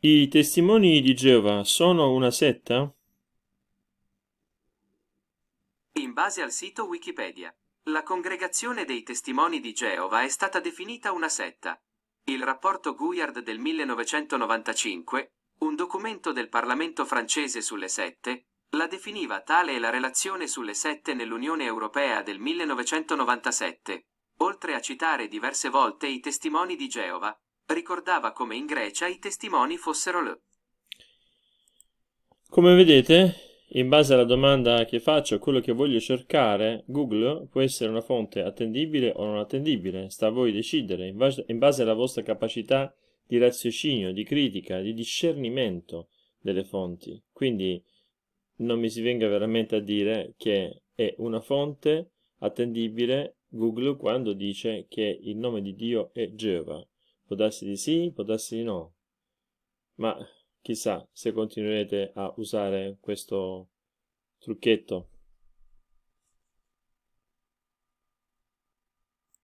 I testimoni di Geova sono una setta? In base al sito Wikipedia, la congregazione dei testimoni di Geova è stata definita una setta. Il rapporto Gouillard del 1995, un documento del Parlamento francese sulle sette, la definiva tale e la relazione sulle sette nell'Unione Europea del 1997, oltre a citare diverse volte i testimoni di Geova. Ricordava come in Grecia i testimoni fossero le. Come vedete, in base alla domanda che faccio, quello che voglio cercare, Google può essere una fonte attendibile o non attendibile, sta a voi decidere, in base alla vostra capacità di raziocinio, di critica, di discernimento delle fonti. Quindi non mi si venga veramente a dire che è una fonte attendibile Google quando dice che il nome di Dio è Geova. Può darsi di sì, può darsi di no. Ma chissà se continuerete a usare questo trucchetto.